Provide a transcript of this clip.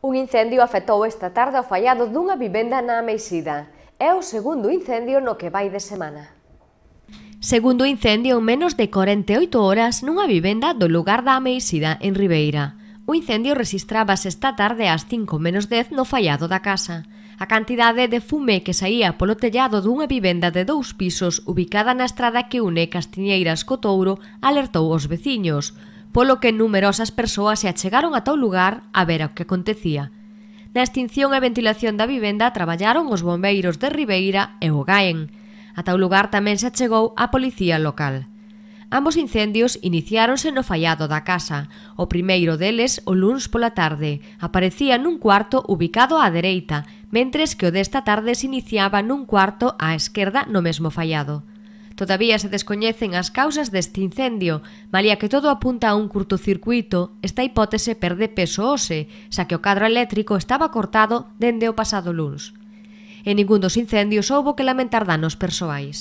Un incendio afectou esta tarde ao fallado dunha vivenda na Ameixida. É o segundo incendio no que vai de semana. Segundo incendio en menos de 48 horas nunha vivenda do lugar da Ameixida, en Ribeira. O incendio rexistrábase esta tarde ás 5 menos 10 no fallado da casa. A cantidade de fume que saía polo tellado dunha vivenda de dous pisos ubicada na estrada que une Castiñeiras co Touro alertou os veciños polo que numerosas persoas se achegaron ata o lugar a ver o que acontecía. Na extinción e ventilación da vivenda traballaron os bombeiros de Ribeira e o Gaen. Ata o lugar tamén se achegou a policía local. Ambos incendios iniciáronse no fallado da casa. O primeiro deles o luns pola tarde. Aparecía nun cuarto ubicado á dereita, mentres que o desta tarde se iniciaba nun cuarto á esquerda no mesmo fallado. Todavía se descoñecen as causas deste incendio, malia que todo apunta a un curtocircuito, esta hipótese perde peso hoxe, xa que o cadro eléctrico estaba cortado dende o pasado luns. En ningún dos incendios houbo que lamentar danos persoais.